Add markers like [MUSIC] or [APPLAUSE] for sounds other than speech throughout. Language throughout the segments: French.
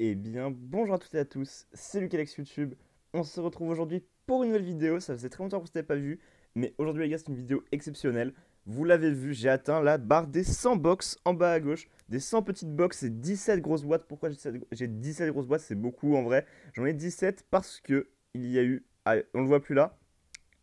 Eh bien, bonjour à toutes et à tous, c'est alex YouTube. On se retrouve aujourd'hui pour une nouvelle vidéo, ça faisait très longtemps que ne s'était pas vu, mais aujourd'hui les gars, c'est une vidéo exceptionnelle. Vous l'avez vu, j'ai atteint la barre des 100 boxes en bas à gauche, des 100 petites boxes et 17 grosses boîtes. Pourquoi j'ai 17 grosses boîtes C'est beaucoup en vrai. J'en ai 17 parce que il y a eu, on ah, on le voit plus là,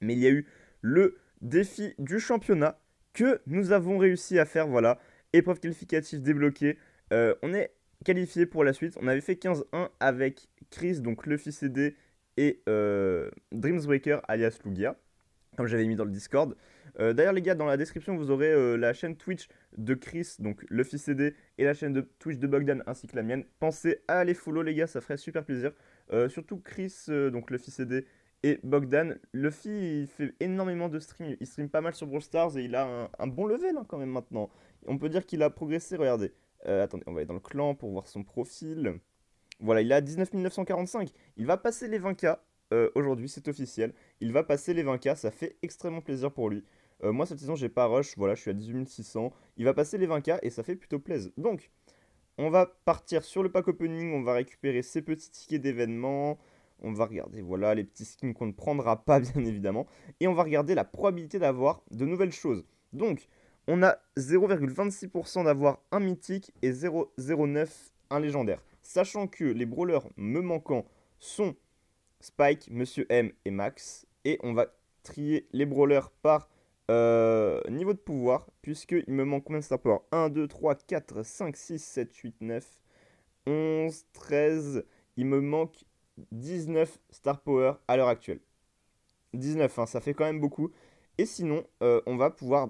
mais il y a eu le défi du championnat que nous avons réussi à faire, voilà. Épreuve qualificative débloquée. Euh, on est qualifié pour la suite. On avait fait 15-1 avec Chris, donc Luffy CD et euh, DreamsBreaker alias Lugia, comme j'avais mis dans le Discord. Euh, d'ailleurs, les gars, dans la description, vous aurez euh, la chaîne Twitch de Chris, donc fils CD, et la chaîne de Twitch de Bogdan ainsi que la mienne. Pensez à aller follow, les gars, ça ferait super plaisir. surtout Chris, donc Luffy CD, et Bogdan, Luffy, il fait énormément de streams. Il stream pas mal sur Brawl Stars et il a un, bon level hein, quand même maintenant. On peut dire qu'il a progressé, regardez. Euh, attendez, on va aller dans le clan pour voir son profil. Voilà, il a 19 945. Il va passer les 20K euh, aujourd'hui, c'est officiel. Il va passer les 20K, ça fait extrêmement plaisir pour lui. Euh, moi, cette saison, j'ai pas rush, voilà, je suis à 18 600. Il va passer les 20K et ça fait plutôt plaisir. Donc, on va partir sur le pack opening, on va récupérer ses petits tickets d'événements. On va regarder, voilà, les petits skins qu'on ne prendra pas, [LAUGHS] bien évidemment. Et on va regarder la probabilité d'avoir de nouvelles choses. Donc, on a 0,26% d'avoir un mythique et 0,09 un légendaire. Sachant que les brawlers me manquant sont Spike, Monsieur M et Max. Et on va trier les brawlers par euh, niveau de pouvoir, puisqu'il me manque combien de star power 1, 2, 3, 4, 5, 6, 7, 8, 9, 11, 13. Il me manque 19 star power à l'heure actuelle. 19, hein, ça fait quand même beaucoup. Et sinon, euh, on va pouvoir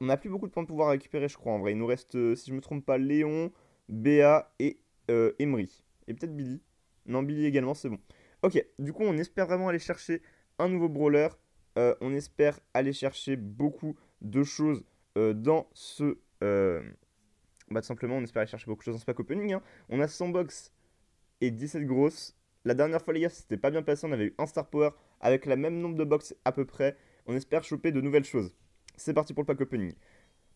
on n'a plus beaucoup de points de pouvoir récupérer, je crois. En vrai, il nous reste, euh, si je me trompe pas, Léon, Béa et euh, Emery. Et peut-être Billy. Non, Billy également, c'est bon. Ok, du coup, on espère vraiment aller chercher un nouveau brawler. Euh, on espère aller chercher beaucoup de choses dans ce. Bah, tout simplement, on espère aller chercher beaucoup de choses dans ce pack opening. Hein. On a 100 box et 17 grosses. La dernière fois, les gars, c'était pas bien passé. On avait eu un Star Power avec le même nombre de box à peu près. On espère choper de nouvelles choses. C'est parti pour le pack opening.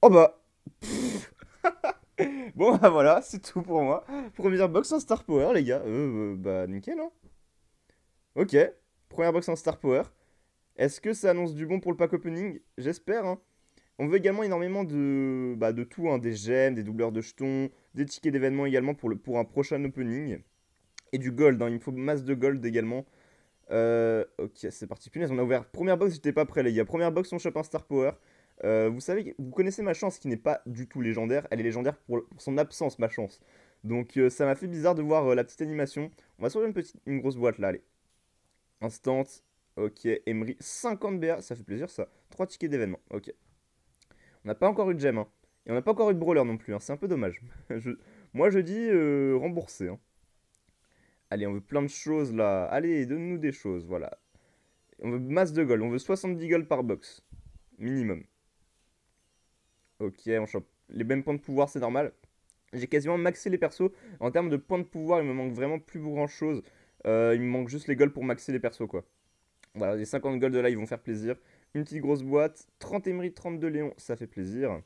Oh bah [LAUGHS] Bon bah voilà, c'est tout pour moi. Première box en Star Power, les gars. Euh, euh, bah nickel, hein Ok, première box en Star Power. Est-ce que ça annonce du bon pour le pack opening J'espère, hein. On veut également énormément de, bah, de tout, hein, des gemmes, des doubleurs de jetons, des tickets d'événements également pour, le, pour un prochain opening. Et du gold, hein, il me faut masse de gold également. Euh, ok, c'est parti, punaise, on a ouvert. Première box, j'étais pas prêt, les gars. Première box, on chope un Star Power. Euh, vous savez, vous connaissez ma chance qui n'est pas du tout légendaire. Elle est légendaire pour, son absence, ma chance. Donc euh, ça m'a fait bizarre de voir euh, la petite animation. On va sauver une petite, une grosse boîte là, allez. Instant, ok, Emery, 50 BA, ça fait plaisir ça. 3 tickets d'événement, ok. On n'a pas encore eu de gemme, hein. Et on n'a pas encore eu de brawler non plus, hein. c'est un peu dommage. [LAUGHS] Moi je dis euh, rembourser. Hein. Allez, on veut plein de choses là. Allez, donne-nous des choses, voilà. On veut masse de gold, on veut 70 gold par box. Minimum. Ok, on chope les mêmes points de pouvoir, c'est normal. J'ai quasiment maxé les persos. En termes de points de pouvoir, il me manque vraiment plus grand chose. Euh, il me manque juste les golds pour maxer les persos, quoi. Voilà, les 50 golds là, ils vont faire plaisir. Une petite grosse boîte, 30 Emery, 32 Léon, ça fait plaisir.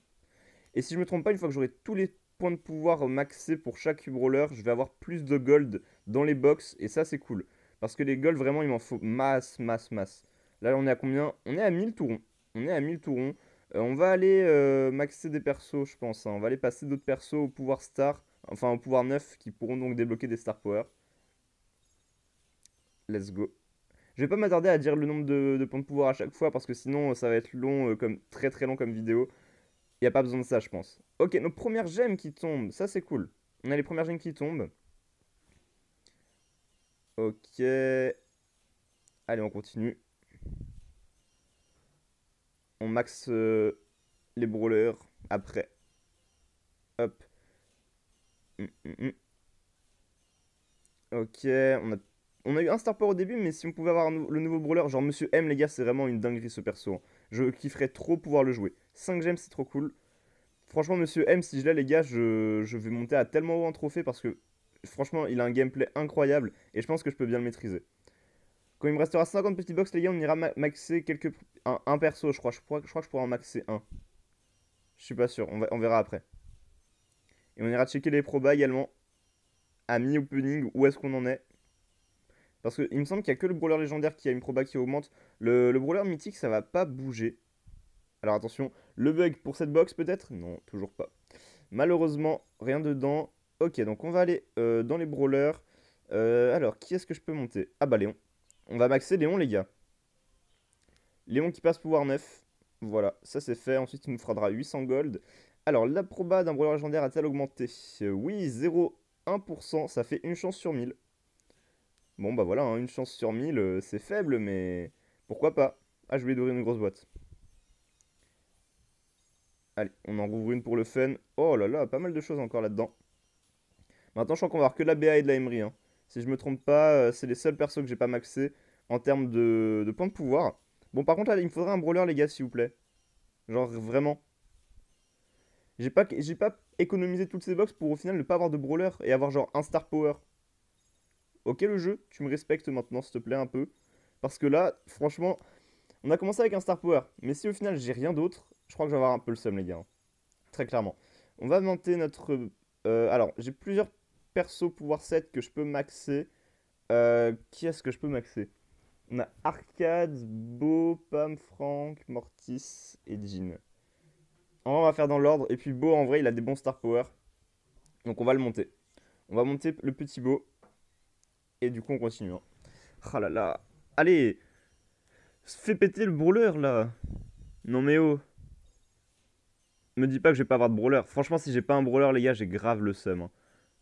Et si je me trompe pas, une fois que j'aurai tous les points de pouvoir maxés pour chaque brawler, je vais avoir plus de gold dans les box, et ça c'est cool. Parce que les golds, vraiment, il m'en faut masse, masse, masse. Là, on est à combien On est à 1000 tourons. On est à 1000 tourons. Euh, on va aller euh, maxer des persos, je pense. Hein. On va aller passer d'autres persos au pouvoir star, enfin au pouvoir neuf, qui pourront donc débloquer des star power. Let's go. Je vais pas m'attarder à dire le nombre de, points de pouvoir à chaque fois, parce que sinon ça va être long, euh, comme très très long comme vidéo. Il a pas besoin de ça, je pense. Ok, nos premières gemmes qui tombent, ça c'est cool. On a les premières gemmes qui tombent. Ok. Allez, on continue on max euh, les brawlers après. Hop. Mm, mm, mm. Ok, on a, on a eu un Starport au début, mais si on pouvait avoir le nouveau brawler, genre Monsieur M, les gars, c'est vraiment une dinguerie ce perso. Je kifferais trop pouvoir le jouer. 5 gemmes, c'est trop cool. Franchement, Monsieur M, si je l'ai, les gars, je, je vais monter à tellement haut en trophée parce que, franchement, il a un gameplay incroyable et je pense que je peux bien le maîtriser. Quand il me restera 50 petits box, les gars, on ira maxer quelques... Un, perso, je crois. je crois. que je pourrais en maxer un. Je suis pas sûr. On, verra après. Et on ira checker les probas également. À mi-opening, où est-ce qu'on en est Parce qu'il me semble qu'il n'y a que le brawler légendaire qui a une proba qui augmente. Le, brawler mythique, ça va pas bouger. Alors attention, le bug pour cette box peut-être Non, toujours pas. Malheureusement, rien dedans. Ok, donc on va aller euh, dans les brawlers. Euh, alors, qui est-ce que je peux monter Ah bah Léon. On va maxer Léon, les gars. Léon qui passe pouvoir 9. Voilà, ça c'est fait. Ensuite, il nous faudra 800 gold. Alors, la proba d'un brûleur légendaire a-t-elle augmenté Oui, 0,1%, ça fait une chance sur 1000. Bon, bah voilà, hein, une chance sur 1000, euh, c'est faible, mais pourquoi pas Ah, je vais d'ouvrir une grosse boîte. Allez, on en rouvre une pour le fun. Oh là là, pas mal de choses encore là-dedans. Maintenant, je crois qu'on va avoir que de la BA et de la Emery. Hein. Si je me trompe pas, euh, c'est les seuls persos que j'ai pas maxé en termes de, points de pouvoir. Bon, par contre, là, il me faudrait un brawler, les gars, s'il vous plaît. Genre, vraiment. J'ai pas, pas économisé toutes ces box pour au final ne pas avoir de brawler et avoir genre un star power. Ok, le jeu, tu me respectes maintenant, s'il te plaît, un peu. Parce que là, franchement, on a commencé avec un star power. Mais si au final j'ai rien d'autre, je crois que je vais avoir un peu le seum, les gars. Très clairement. On va monter notre. Euh, alors, j'ai plusieurs perso pouvoir 7 que je peux maxer. Euh, qui est-ce que je peux maxer On a Arcade, Beau, Pam, Frank, Mortis et Jean. on va faire dans l'ordre. Et puis Beau, en vrai, il a des bons star power. Donc on va le monter. On va monter le petit Beau. Et du coup, on continue. Hein. Ah là là. Allez Fais péter le brûleur, là Non mais oh Me dis pas que je vais pas avoir de brawler. Franchement, si j'ai pas un brawler, les gars, j'ai grave le seum. Hein.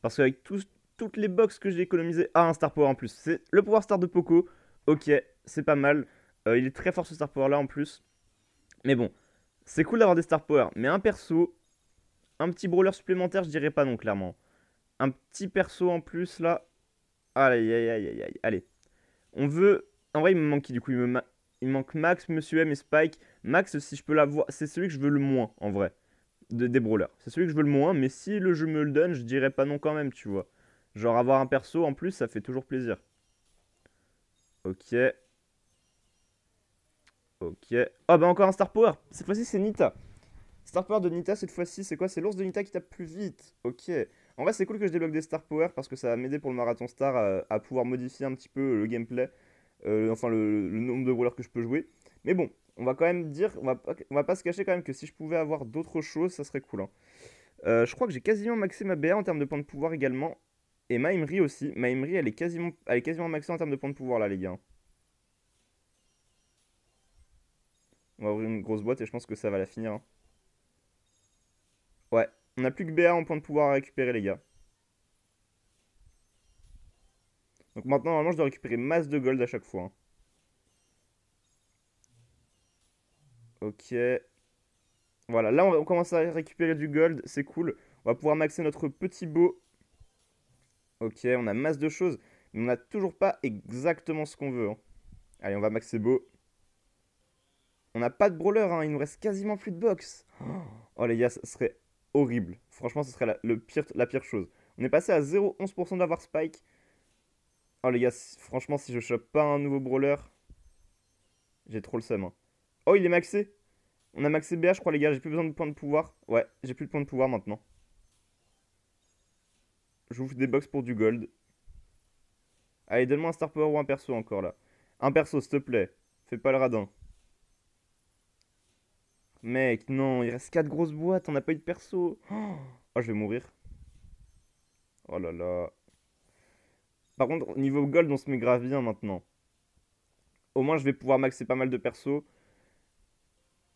Parce qu'avec toutes les box que j'ai économisé, ah, un Star Power en plus. C'est le pouvoir Star de Poco. Ok, c'est pas mal. Euh, il est très fort ce Star Power là en plus. Mais bon, c'est cool d'avoir des Star Power. Mais un perso, un petit brawler supplémentaire, je dirais pas non, clairement. Un petit perso en plus là. Allez, aïe, aïe, aïe, Allez. On veut. En vrai, il me manque qui du coup il me, manque Max, Monsieur M et Spike. Max, si je peux l'avoir, c'est celui que je veux le moins en vrai des brawlers. C'est celui que je veux le moins, mais si le jeu me le donne, je dirais pas non quand même, tu vois. Genre avoir un perso en plus, ça fait toujours plaisir. Ok. Ok. Ah oh, bah encore un Star Power Cette fois-ci c'est Nita. Star Power de Nita cette fois-ci, c'est quoi C'est l'ours de Nita qui tape plus vite. Ok. En vrai c'est cool que je débloque des Star Power parce que ça va m'aider pour le Marathon Star à, pouvoir modifier un petit peu le gameplay. Euh, enfin le, nombre de brawlers que je peux jouer. Mais bon, on va quand même dire, on va, pas, se cacher quand même que si je pouvais avoir d'autres choses, ça serait cool. Hein. Euh, je crois que j'ai quasiment maxé ma BA en termes de points de pouvoir également. Et ma Imri aussi. Ma Imri, elle est quasiment, elle est quasiment maxée en termes de points de pouvoir là, les gars. Hein. On va ouvrir une grosse boîte et je pense que ça va la finir. Hein. Ouais, on n'a plus que BA en points de pouvoir à récupérer, les gars. Donc maintenant, normalement, je dois récupérer masse de gold à chaque fois. Ok. Voilà, là on, commence à récupérer du gold, c'est cool. On va pouvoir maxer notre petit beau. Ok, on a masse de choses, mais on n'a toujours pas exactement ce qu'on veut. Hein. Allez, on va maxer beau. On n'a pas de brawler, hein, il nous reste quasiment plus de box. Oh, oh les gars, ce serait horrible. Franchement, ce serait la, le pire, la pire chose. On est passé à 0,11% d'avoir Spike. Oh les gars, franchement, si je chope pas un nouveau brawler, j'ai trop le seum. Hein. Oh, il est maxé. On a maxé BA, je crois, les gars. J'ai plus besoin de points de pouvoir. Ouais, j'ai plus de points de pouvoir maintenant. J'ouvre des box pour du gold. Allez, donne-moi un star power ou un perso encore, là. Un perso, s'il te plaît. Fais pas le radin. Mec, non, il reste 4 grosses boîtes. On n'a pas eu de perso. Oh, je vais mourir. Oh là là. Par contre, niveau gold, on se met grave bien maintenant. Au moins, je vais pouvoir maxer pas mal de perso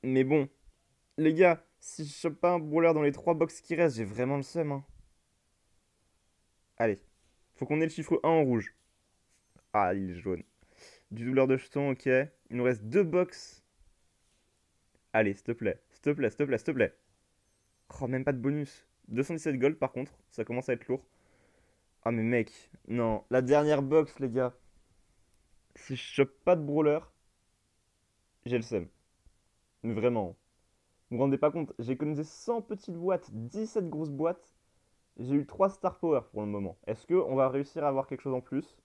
mais bon, les gars, si je chope pas un brawler dans les trois box qui restent, j'ai vraiment le seum. Hein. Allez, faut qu'on ait le chiffre 1 en rouge. Ah, il est jaune. Du douleur de jeton, ok. Il nous reste deux boxes. Allez, s'il te plaît, s'il te plaît, s'il te plaît, s'il te plaît. Oh, même pas de bonus. 217 gold par contre, ça commence à être lourd. Ah mais mec, non, la dernière box les gars. Si je chope pas de brawler, j'ai le seum vraiment, vous vous rendez pas compte, j'ai économisé 100 petites boîtes, 17 grosses boîtes. J'ai eu 3 star power pour le moment. Est-ce qu'on va réussir à avoir quelque chose en plus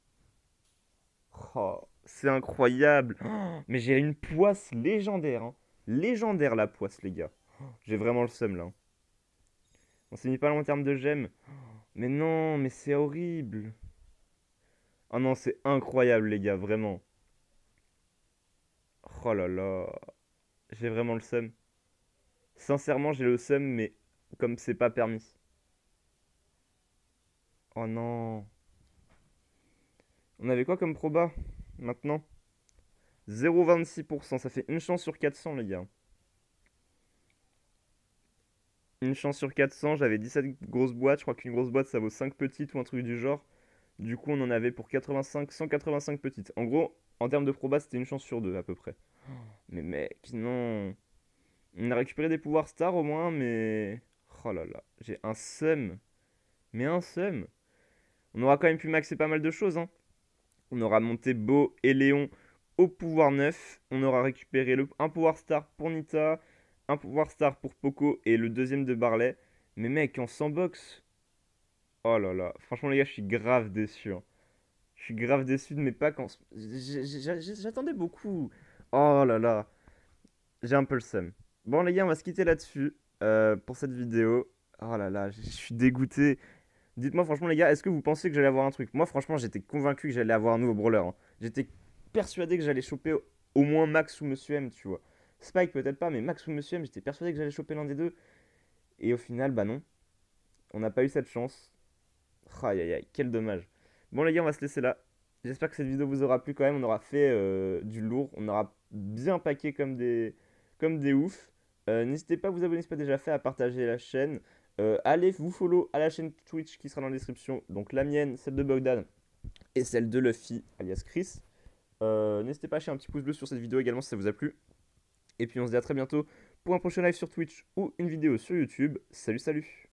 oh, c'est incroyable [GASPS] Mais j'ai une poisse légendaire. Hein. Légendaire la poisse, les gars. [GASPS] J'ai vraiment le seum là. Hein. On s'est mis pas long en termes de gemmes. [GASPS] Mais non, mais c'est horrible. Oh non, c'est incroyable, les gars, vraiment. Oh là là j'ai vraiment le seum. Sincèrement, j'ai le seum, mais comme c'est pas permis. Oh non. On avait quoi comme proba maintenant 0,26%, ça fait une chance sur 400 les gars. Une chance sur 400, j'avais 17 grosses boîtes, je crois qu'une grosse boîte ça vaut 5 petites ou un truc du genre. Du coup, on en avait pour 85, 185 petites. En gros, en termes de proba, c'était une chance sur deux à peu près. Mais mec, non. On a récupéré des pouvoirs stars au moins, mais. Oh là là, j'ai un seum. Mais un seum. On aura quand même pu maxer pas mal de choses. Hein. On aura monté Beau et Léon au pouvoir neuf. On aura récupéré le, un pouvoir star pour Nita, un pouvoir star pour Poco et le deuxième de Barley. Mais mec, en 100 Oh là là. Franchement, les gars, je suis grave déçu. Hein. Je suis grave déçu de mes packs. J'attendais beaucoup. Oh là là. J'ai un peu le seum. Bon, les gars, on va se quitter là-dessus euh, pour cette vidéo. Oh là là, je suis dégoûté. Dites-moi, franchement, les gars, est-ce que vous pensez que j'allais avoir un truc Moi, franchement, j'étais convaincu que j'allais avoir un nouveau brawler. Hein. J'étais persuadé que j'allais choper au- moins Max ou Monsieur M, tu vois. Spike, peut-être pas, mais Max ou Monsieur M, j'étais persuadé que j'allais choper l'un des deux. Et au final, bah non. On n'a pas eu cette chance. Aïe aïe aïe, quel dommage. Bon les gars, on va se laisser là. J'espère que cette vidéo vous aura plu quand même. On aura fait euh, du lourd. On aura bien paqué comme des, comme des oufs. Euh, n'hésitez pas vous abonner si ce pas déjà fait, à partager la chaîne. Euh, allez vous follow à la chaîne Twitch qui sera dans la description. Donc la mienne, celle de Bogdan et celle de Luffy, alias Chris. N'hésitez pas à lâcher un petit pouce bleu sur cette vidéo également si ça vous a plu. Et puis on se dit à très bientôt pour un prochain live sur Twitch ou une vidéo sur YouTube. Salut salut